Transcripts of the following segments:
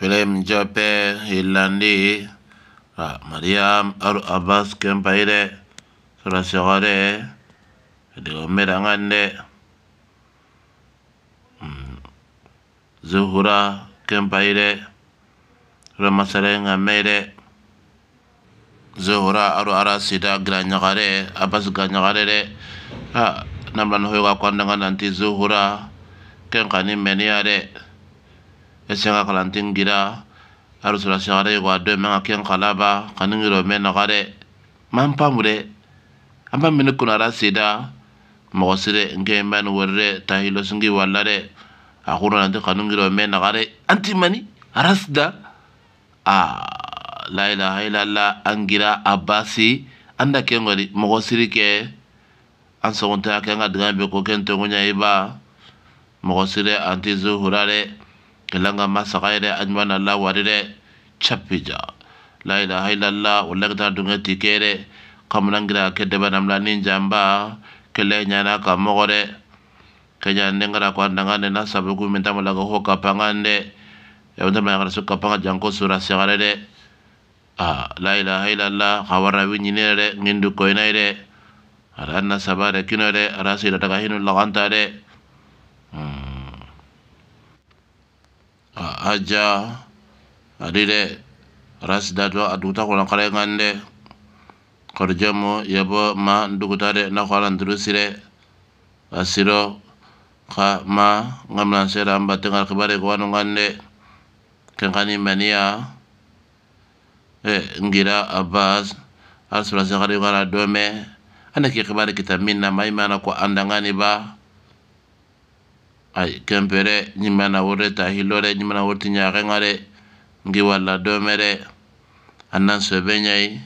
jope hilandi ra Mariam aru Abbas kempaire sura sogore digomera ngande hmm. Zuhura kempaire sura masare ngamere Zuhura aru Arasida granyagare Abbas granyagare de ha namlan hoyo kwandanga nanti Zuhura kemkani meniare esega kalantin gira arusula sigare yugo ado menga ken kalaba kaningiro me nagare man pamure kunara sida mogo sire nke mbani werre tahilo singi wallare akuro nanti kaningiro me nagare anti mani ara a ah, la ilaha illallah an gira anda ken mogo siri ke an sogontaya ken ga digan ko ken tongoɲa i mogo sire anti zuhurare langa masaka ye dɛ aɲuman na chapija la ilaha illallah wala ka taa dungɛ ti kɛ dɛ kamunangira kɛ dɛbɛnamila ni janba ka mɔgɔ kenya nengara kwa ndangane na sabugu mintama laga ho kapangande e mintama laga so kapanga janko sura segare ah la ilaha illallah khawara winyine ngindu koina de aranna sabare kinore arasi daga hinu laganta de aja adi de ras dato aduta kola kare ngande korje mo ya bo ma nduguta nak na kola nduru sire asiro ka ma ngamlan sera amba tengar kebare kwa nungan de kengani mania e ngira abas arsula sakari me dome ana kita minna maimana ko andangani ba ay kempere nyimena wore tahilore nyimena wore tinyakengare ngi wala domere annan sobe nyai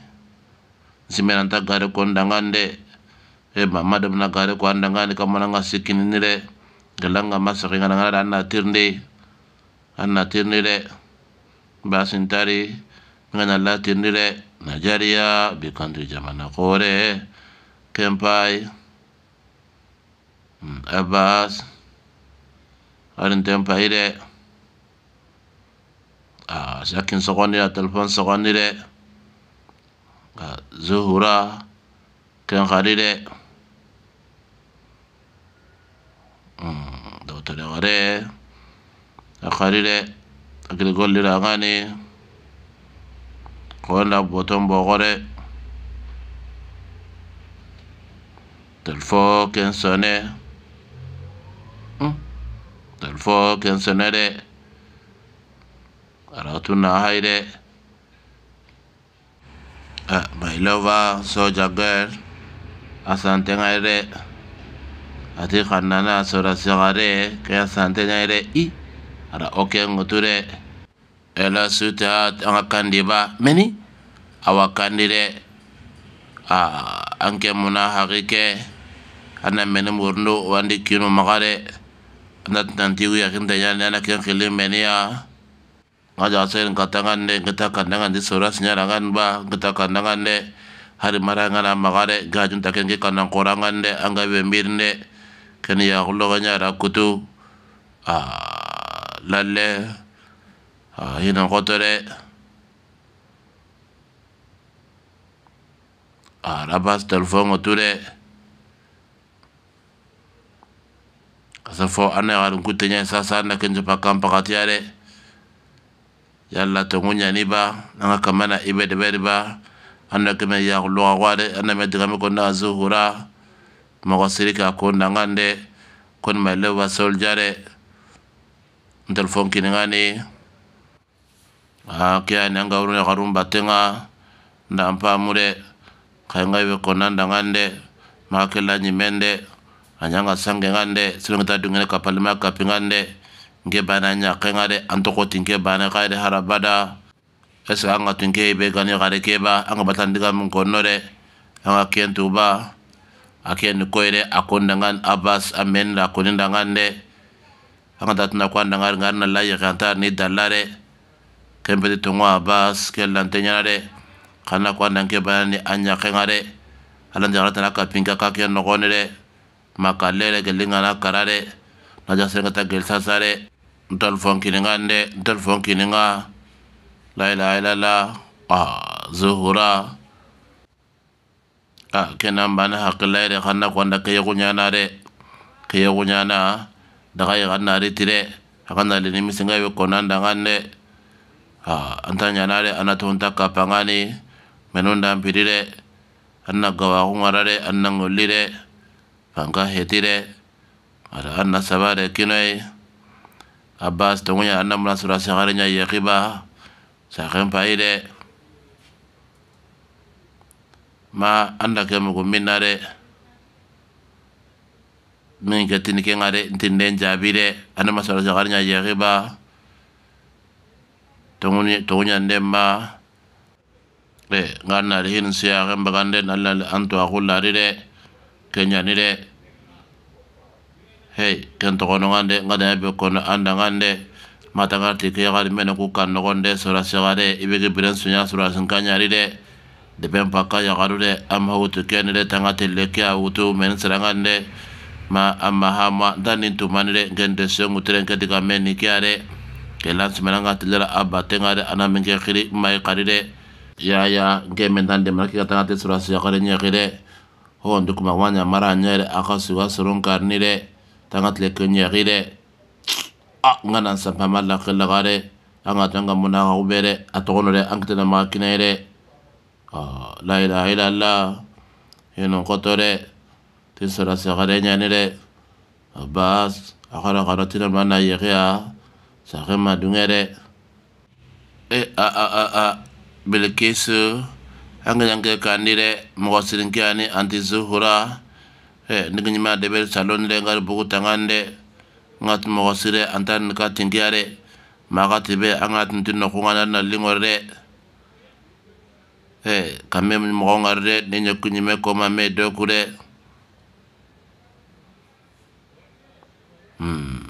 nsimenanta gare kondangande e mama domna gare ko andangande kamana nga sikkininire gelanga masaki ngananganare anna tirndi anna tirndire basintari ngana la tirndire nigeria bikantri jamana kore kempai mm, abbas arinten fayi dɛ a sakin sakɔni a telefɔni sakɔni dɛ a zuhura kɛnkari dɛ dɔgɔtɔrɔ wɛrɛ a kari dɛ akilikɔli la an ka ni kɔn la bɔtɔn bɔkɔ dɛ telefɔni kɛnsɔn dɛ. tel fo ken senere ara tu na haire a ah, my lover so jagger asante ngaire ati khanna na sura sigare ke asante ngaire i ara oken ken ngoture ela suta anga meni awa candire, a ah, anke muna harike ana menem wurno wandi kino magare nanti natinantigu yakintenyane ya, ngajasa ya. ngajasen katangan ne kita kandangan di suras angan ba kita kandangan ne hari marangan kare gajun taken ke kanang korangan ne anga bembir ne ken ya nyan ganya rakutu a ah, lalle a ah, hina kotore a ah, rabas telefon oture safo ana garin kutenya sasa na kenje pakam pakati yare yalla to ngunya ni ba na kamana ibe de ba anda keme ya lo ware ane me digame ko na zuhura mago sirika ko nangande kon ma lewa soljare ndel fonki ngani ah, a kya nanga urune garum batenga ndampa mure kayanga be ko nandangande makela mende anyanga sange nga nde silongita dungene kapalima kapi nga nde bana nya nga de an ti bana ka de harabada eske an ka tu ibe gani kare keba anga batandiga min konno de an ka kiyen tuba a de abas a men da koni anga de an ka tatuna kwan dangari ngari na layi kanta ni dalla de kempeti abas ke lante nya de kana kwan nge bana ni anya nyake nga de ala njaratana kapinka ka makalele gelingana kara de naja serengeta gel sasa de ntol fonkiningan de ntol fonkininga la ilaha illallah ah zuhura ah kenan bana hakilai de kanna kwanda ke yegunyana de ke yegunyana daga yeganna de tire akana lini misinga be konanda ngande ah antanya nare anatonta kapangani menunda mpirire anna gawa kungarare anna ngolire fanka hetire ada anna sabade kinoi abbas tongunya anna mula sura sakarenya yakiba sakem paire ma anda kemu minare min gatini ke ngare ntinden jabire anna masura sakarenya yakiba tongunya tongunya ndemma re ngarna rihin siya kembagande nalla antu akulari re kenyani de hey ken kono ngande ngade be kono andangan de matagarti ke yagari mene ku kan nogon de sorasiga de ke biren sunya sura sorasin kanyari de deben pakka yagaru de amma wutu keni de tanga telle ke a ya wutu meni sura de ma amma hama danin tumani de de sengutiren ke diga meni ke a ya de ke lansimenanga tilera a batenga de ana min ke xiri mayi kari de ya ya gemen tande mereka ke ka tanga te sorasi de o dukuma wanya mara nyere ma ɲamara a ɲɛ dɛ a ka su ka sɔrɔ n karini dɛ taa n ka a n ka na n san pama lakɛ laga dɛ an na a la ilaha illallah yɛnɛ kɔtɔ dɛ abas a kara kɔrɔ tɛna maa a e a a a a bilkisu hakeyanke kandire mogo sirinkeani anti zuhura e nigiñima deberi salonire ngari bugu tangande ngati mogo sire antani ka tinkeyare maga tibe angatinti nokunganari na lingorire e kame mogo ngarire niñekuñime koma me dokure hmm.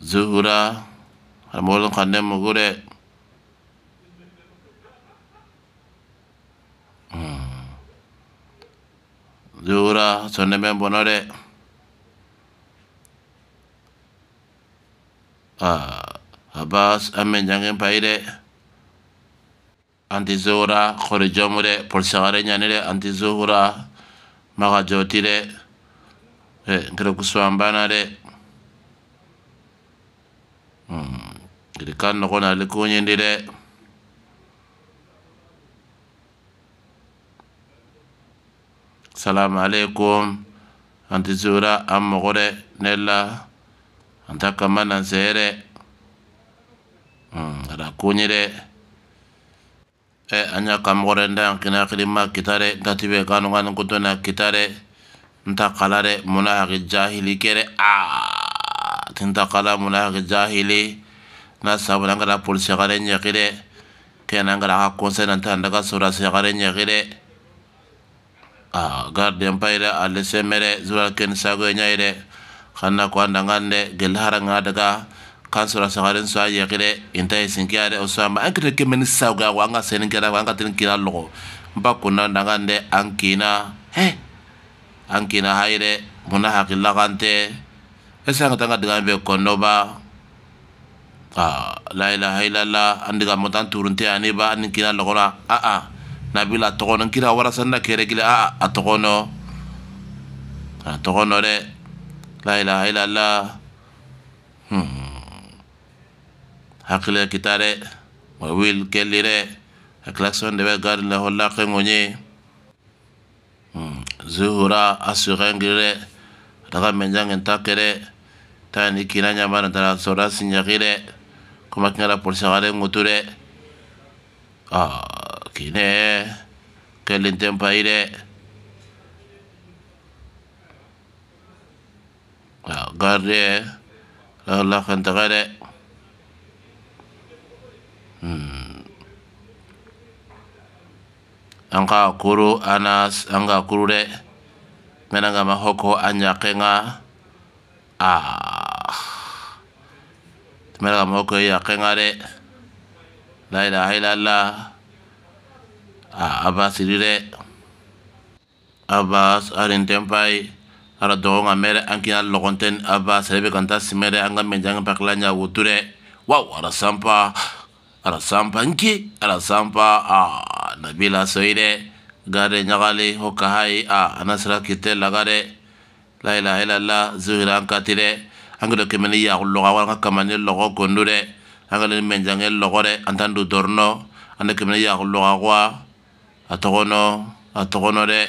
zuhura haramolon kande mugure Zuhura sonnemen bonore ah, Abbas amen jangen paire. anti zuhura kore jomure, polsagare ñanire anti zuhura maga jotire eh, nkere kusuwambana de hmm. kiri kan nogon ali dire. salam an anti zora am mogore dɛ anta la an ta kama eh, an y'a ka mɔgɔ dɛ n ta kanu kanu na kita dɛ n ta jahili kere dɛ aa ti n kala jahili na sabu na polisi hakɛ dɛ kena dɛ kɛnɛ na n kana ka kɔnsɛn a ah, garden payda alle semere zura ken sago nyaide khanna ko anda ngande gel haranga daga kansura sagaren so ayekire inta isinkiare osamba ankire kemen sago wa anga senen kira wa anga tin kira logo mbakuna ndangande ankina he ankina haire muna hakilla kante esa nga tanga diga be konoba a ah, la ilaha illallah andiga motan turunte aniba ankina logora a ah, a Nabi a tɔgɔ kira warasa na kere kile a a tɔgɔ nɔ a tɔgɔ nɔ dɛ la ilaha illallah hmm hakilila kita dɛ wa wil kɛli dɛ hakilila sɔn de bɛ gari la hola hmm zuhura a sɔgɛ ngiri dɛ a taga mɛnjaŋɛ ta ni kina tara sɔrɔ a kuma kiŋa polisi a kì nè kine kelinten paire garre la khanta gare hmm. anga kuru anas anga kuru de menanga mahoko anyakenga ah menanga mahoko yakenga de la ilaha illallah a abas rire abas arin tempai ara dong amere logonten abas rebe kanta simere anga menjang paklanya wuture wow ara sampa ara sampa nki ara sampa nabila soire gare nyagale hokahai a anasra lagare la ilaha illallah zuhira ankatire anga do kemeni ya loga wanga kamani logo kondure anga le logore antandu dorno anda kemeni ya loga a togono re togono de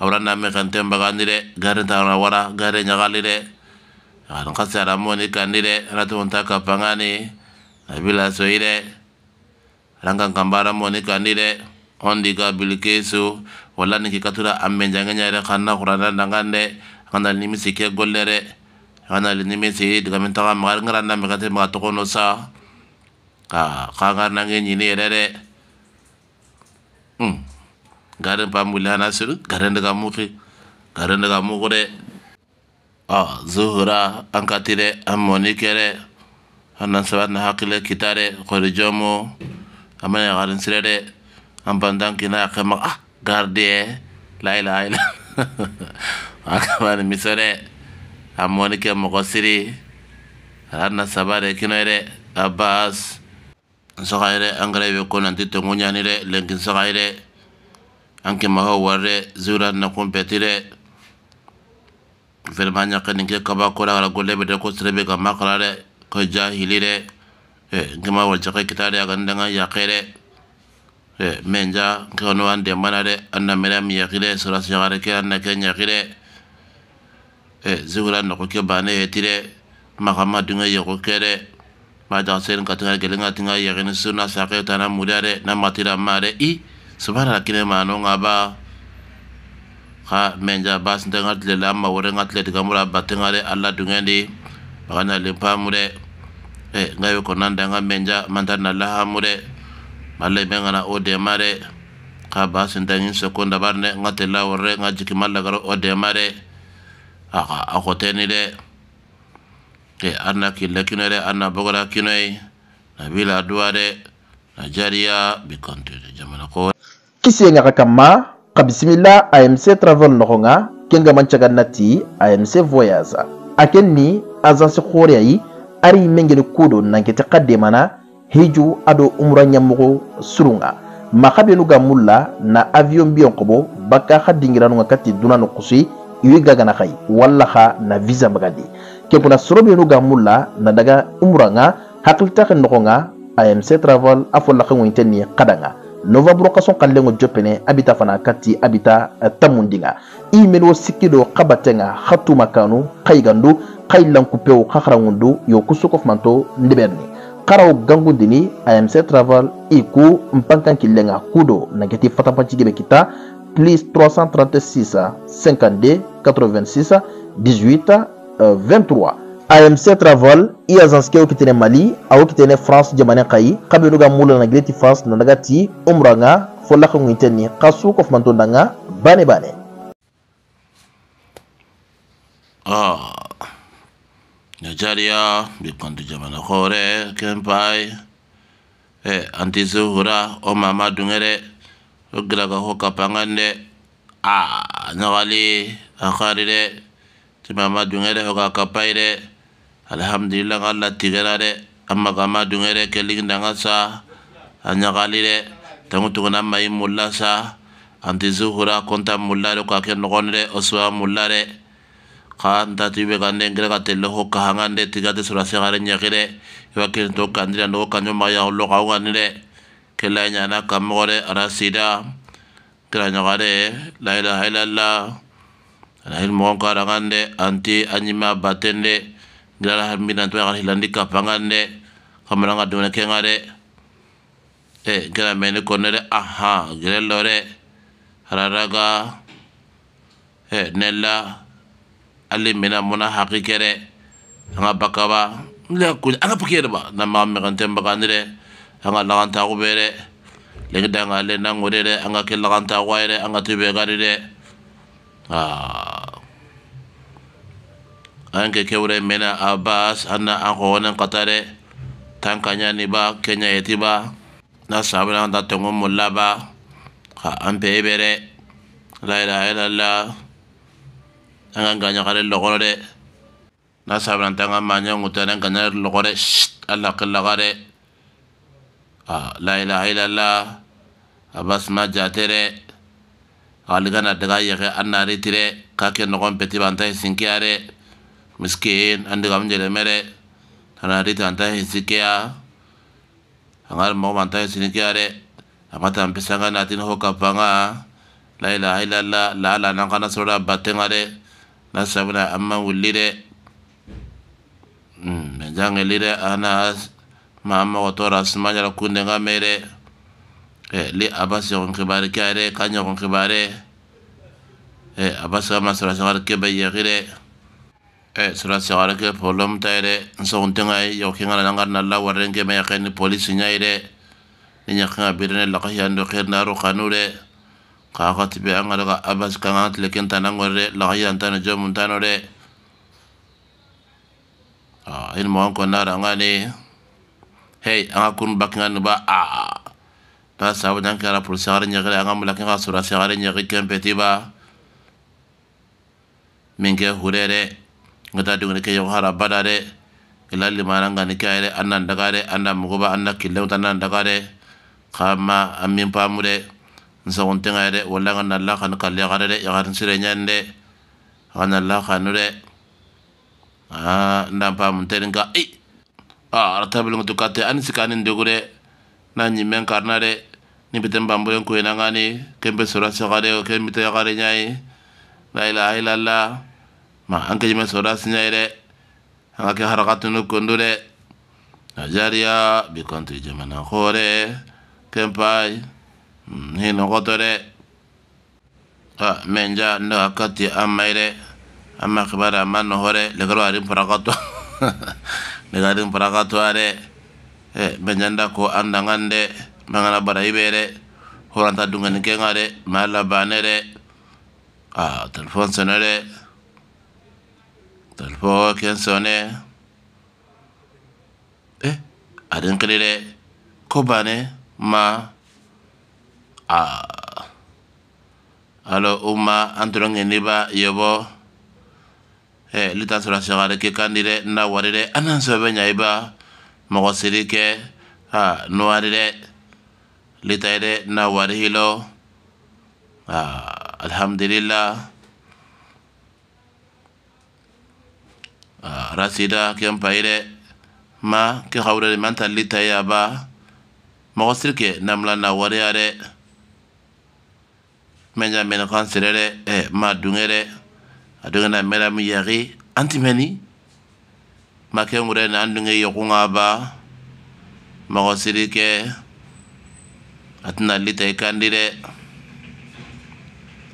awra na me kanten de gare tara wara gare nyagali de an kasa ra moni kandi de ana onta ka pangani nabila soire rangan kambara ni kandi de ondi ga bilkesu wala ni kikatura amme janganya re khanna qur'ana dangande kana limi sike gollere kana limi si diga men taga magar ngara na me sa ka ka ngar nange nyini re Hmm. garen pamuli ana sir garen daga muki garen daga mukure a zuhura an katire an monikere annan sabat na hakile kitare kori jomo amane garen sirere an bandan kina ya kama ah gardiye laila aila akamani misore an monike mokosiri annan sabare kinoire abbas nsaxa ye dɛ angara be ko nanti tongo ɲani dɛ lenkin saxa ye dɛ an kemaho wari dɛ ziwra nakun bɛti dɛ vraiment ɲakani ke kaba kora gara golle be dɛ ko sere be ka makara dɛ ko jahili dɛ n kema waljaxe kita dɛ agani danga yaxe dɛ menja nkexano an dembana dɛ an namere am yaxi dɛ sorasiyaxare ke an na ke ɲaxi dɛ ziwra noxo ke dɛ maxama dunga yexo ke dɛ ma maja sen katunga gelenga tinga yagini suna ta na mudare na matira mare i subhana kine ma mano ngaba ka menja bas ndenga la ma wore ngatle dikamura batenga re alla dungende bagana lempa mure e ngayo konanda nga menja la laha mure malle bengana o de mare ka bas ndengin sekonda barne ngatela wore ngajiki mallagaro o de mare aka ni de e anna kille kino de anna bogora kino na nabila duwa na jariya bi kontude jamana ko kisi nga kama kabisimila amc travel nogonga kenga mancaga nati amc voyage ken ni agence khore ayi ari mengene kudo nankete kademana hiju ado umra ɲamogo surunga maxa benu ga mulla na avion biyon kobo bakka xa dingiranunga kati duna no kusi iwi gagana xayi walla xa na visa magadi kepuna sorobenu ga mulla na daga umra nga hakilitaxi noxo nga amc travel a fo laxenŋoyin ten ni xada nga son kason xanlenŋo jopene abita fana kati abita eh, tamundi nga i meno sikki do xabate nga xa tuma kanu xayigandu xayi lankupewu xa xaranŋundu yo kusukofumanto ndeɓerni xaraw gangundini amc travel i ku npankan killenga ku do nanketi fatapancigebe kita plus 336 52 86 18 23 amc travel i agence ke okitene mali awokitene france jamane kayi xabenuga mulana greti france na ndaga ti umra nga fo lakanguinten ni xa sukofmanto ndanga bane bane ne jariya mbi kondi jamana xoore kempay e antise hura o mama dungere o giraga ho kapangan de a naxali a xari de ti dungere o ka alhamdulillah ngalla ti gerare amma gama dungere ke ling danga sa anya galire tangu tu mai mulla sa anti zuhura konta mulla ro ka ken ngonre oswa mulla re qan ta ti be gande ngre ka telo ho ka hanga de sura se gare nyagire wa ke to kandira no ka nyoma ya lo ka re kelanya na kamore ara sida la anahil mogon ko arangan de anti anyima baten de gilala hamina tuwa kan hilandi kapangan de kamara nga dumana kenga de e gila meni kone de aha gila lore hararaga e nela ali mina muna haki kere anga bakaba nila kuja anga pakiere ba na maa mekante mbakani de anga langan taku bere lengi danga lena ngore de anga kilakan taku aere anga tibe gari de anga anke kewre mena abbas anna an hohonen katare tan kanya ni ba kenya yeti ba na sabina ta tongo mulla ba ha an pe bere la ilaha illallah an kan ganya kare lokono de na sabina ta kan manya ngutane ganya lokore allah killa kare la ilaha illallah abbas ma jatere aligana daga yeke annari tire kake nogon peti bantai sinkiare miskin andigam jelemere anari tantai hisikea angar mo bantai sinkiare amata mpesanga natin hokapanga la ilaha illallah la ala nankana sora batengare na sabna amma wullire menjangilire ana maama watora simanyala kundenga mere eh le abas yo kibare kare kanyo kon kibare eh abas ma sura sura ke baye eh sura sura ke polom tare so on tinga yo kinga na ngar na la warren ke me ah, ni police nyaire ni nya kha birne la kha yando khir naru khanure ka khat bi angara ga abas kanat lekin tanangore la kha tanu jo mun ah il mo kon na ngani hey angakun bak ngani ah, ah, ah ta sabu dan kara pul sagare nyagre anga mulaki ka sura sagare nyagre kempe tiba minke hurere ngata dungni ke yo hara badare ila limana ngani kaire annan dagare anna muguba anna kille tannan dagare kama amin pamude nsagon tengare wala ngan allah kan kalle gare de yagar sire nyande ngana la kanure a ah, ndam pamun teringa i a ah, artabel ngutukate an sikanin dogure na ñimmen karna de ni biten bamburen kuyenangani kembe sora sagare o ken bite yagare ñayi la ilaha illallah ma anke jime sora siñayi de anga ke harakatunu kondu de najariya bi kontri jamana hore kempai hmm, ni nogoto de a menja ndaga kati ammayi de amma kibara amma nohore legaro arin farakato legarin farakato a are Eh, benjanda ko andangande mangana bara ibere horanta dungani kengare mala banere a telefon sonere telefon ken sone eh aden kire ko bane ma a alo uma antrong eniba yobo eh litan sura ke kandire na warire anan sobe nyaiba iba mɔgɔ siri kɛ ha lita ere, dɛ na wari hilo ha alhamdulillah ha rasida kɛn pa ma kɛ ha wuli ma ta lita yi a ba mɔgɔ siri kɛ na wari ya kan dɛ ma dunge dɛ a dunge na makenguren andunge yokunga ba mogo siri ke atina lita i kandi de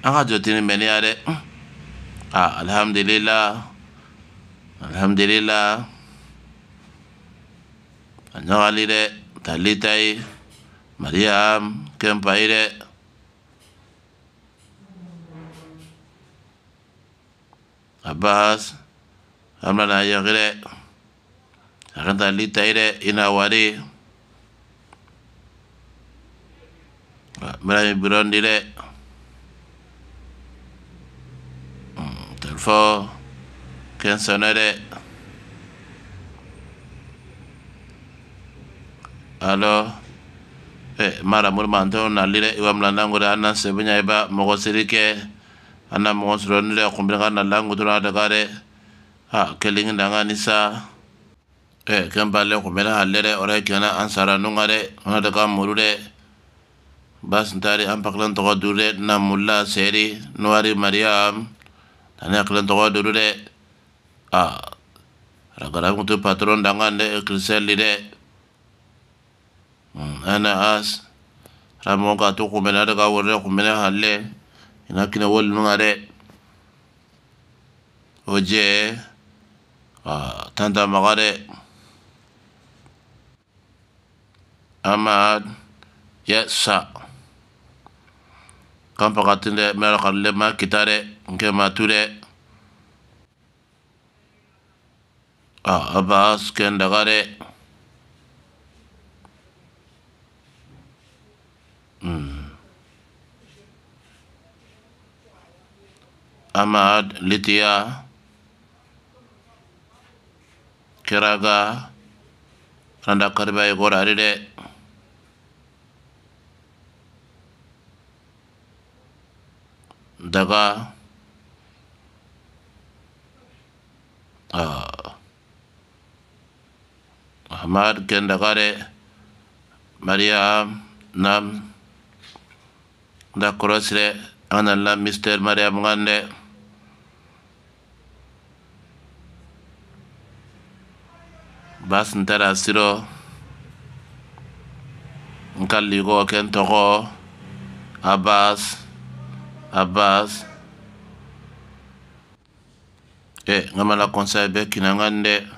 an ka jotini meniya de a ah, alhamdulillah alhamdulillah a ɲagali de talita yi mariyam kenpayi de abbas an bena yagire Kadhalika ile inawari mara biron hmm, Telfo. Ken sonare. alo Eh, mara murmanto iwa melanda landangure anna sebenya iba mogo sirike anna mogo na kumbirga nalangutura dekare ha kelingin danga nisa eh kan balle ko mena hallere ore kana an sara nungare ona daga murure bas ntari an paklan to dure na mulla seri nuari maryam tani aklan to dure a ragara ko to patron dangan de krisel lide ana as ramo ka to ko mena daga wore ko mena halle ina kina wol nungare oje a tanda magare Ahmad Yesa. Kampakatin de merakan lema kita de ke matu de. Ah Abbas ken Hmm. Litia. Keraga. Randa karibai gora daga ahmad ken dagare mariam nam da krosre anan lam mister mariam gande basintara siro nkalligo ken togo abas Abbas e ngamala conseil be ngande,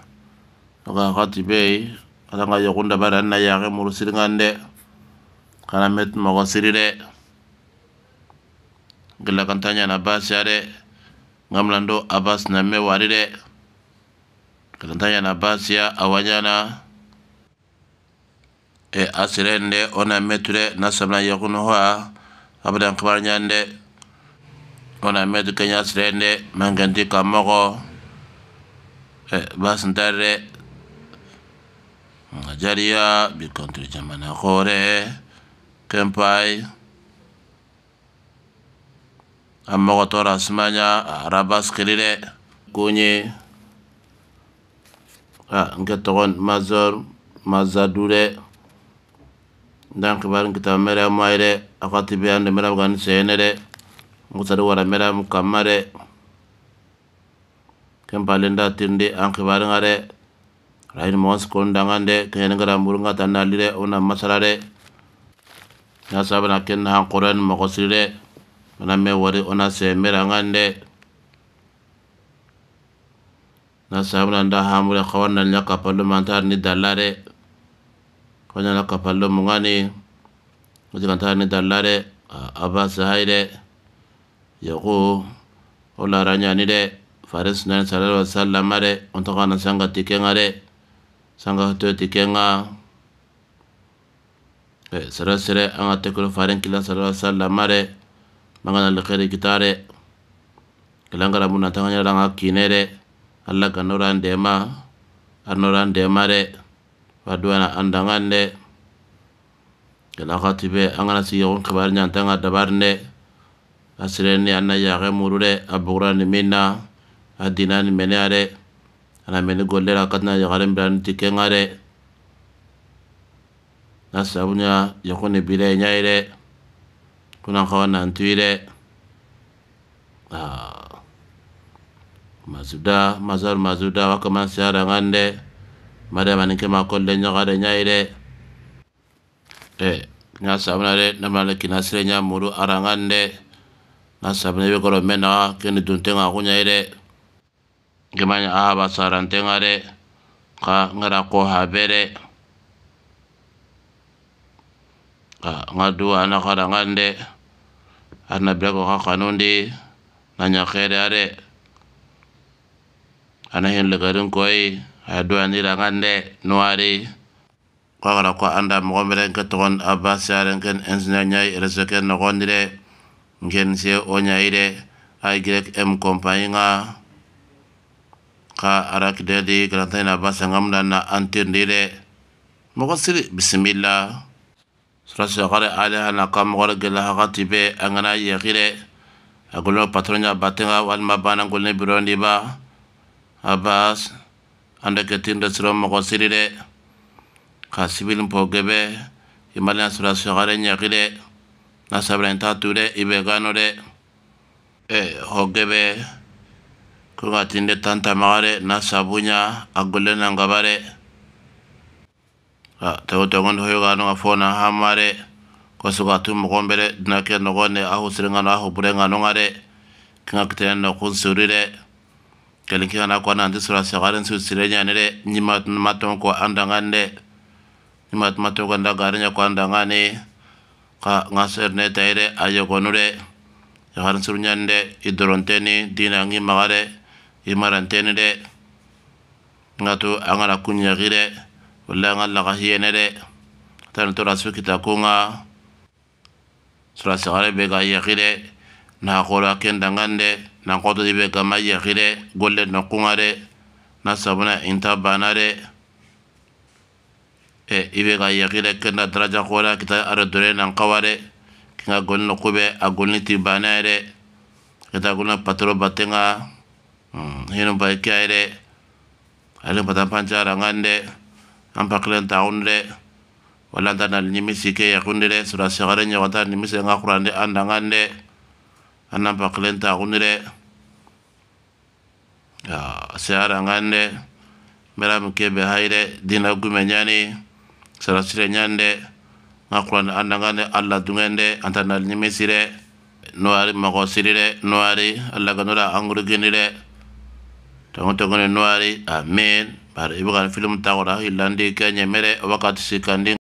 aga kati be ala nga yakunda baranna yage murusiri ngande kana met mogo sirire gilla kantanya na Abbas yare ngamlando abas na me warire kantanya na Abbas ya awanyana e asirende ona meture na samna yakunu hoa abadan nde wona med Kenya srende mangenti kammogo e eh, basintarre bi jariya bikkontiri jamana Kore, Kempai, Amoko tora simaña arabaskilire kuñi a nke mazor mazadure dan kibarin kita mere mayre akati beyande merabgani seenere mutari waramera mukamma dɛ ken palen da tirindi an kibariŋa dɛ rayin mɔgɔ sikon dangan dɛ ken yeni gara muru ŋa tan nali dɛ o na masala dɛ ya sabana ken na han kɔrɔya ni mɔgɔ siri dɛ mana mɛ wari o na sɛ mera ŋan dɛ na sabana da hamure kawan na nya kapallo ni dalla dɛ kɔnya na kapallo mungani o ti ni dalla dɛ aba sahayi dɛ yaku ola ranya ni de faris na sallallahu alaihi wasallam dɛ on na sanga tike ngare sanga to tike kenga eh sara sere anga ga tekolo faren kila sallallahu alaihi wasallam dɛ mangana lekere kitare kelangara muna tanganya ranga kine dɛ alla kanora ndema anora ndema dɛ waduana andangan dɛ kelakati be an gana si yɔgɔn kibar ɲanta an asirene siranni a na yaxɛ muru dɛ a bugura ni mina na a dina ni mɛnɛya dɛ a na mɛni golle la ka tɛna yaxaren bila ni ti kenga dɛ na sabu ɲa yaxu ni bila i ɲayi dɛ kuna xawa nantuyi dɛ masuda masar masuda wa siara muru arangan asap nebe koro mena kɔrɔ n bɛ na kɛ nin dun tengah a saran tɛ n ka ngara ka n ka ngadu a na ngande ana ka a na bila ko ka kanu na ɲa kɛ a dɛ a na ko anda mogo mere nke togon saran ken ensinya nyai erese ken ngen se o grek m compagnie nga ka arakide di kalantaina basangam da na antirndi sir bismillah siri bisimilla gare ala ana kam mogore gela hakati be angana ye gire agulo a batenga wal mabana golne birondi ba abas anda ketinde sura mogo siri de ka sibilin po gebe imalina gare nya gire nasabrentature ibeganore e hogebe kungatinde tantamagare nasabunya agole nangabare tegotongon hoyogano ngafona hamare kosugatu mogombere dunake nogone ahusirengano ahubulengano ngare kingakitene nokunsurire kelinkingana kwana ndisura sagare nsusire nyanire nyimatmatonko andangande nyimatmatonko ndagare nyakwandangane ka ngaser ne taire ayo konure yaharan surunyande magare imaranteni de ngatu angara kunya gire wala ngala gahiye ne de tan to rasu sura na gora ken dangande na dibe ga golle e ibe ga yegire kenda daraja kora kita ara dore nan kaware kinga gonni kube a ti bana kita gonna patro batenga mm, hino ba kya ale pata pancha rangande ampa klen taunde wala ta na nyimi ya kundere sura sagare nya wata nyimi se nga kurande andangande anampa klen taunde ya se arangande mera mkebe haire dina gumenyani sara sire ñande nga qur'an andangane alla dungende antanal ñime sire mago sirire nuwari alla ganura anguru genire tongo tongone noari bar ibugan film tawra illandi kanye mere wakati sikandi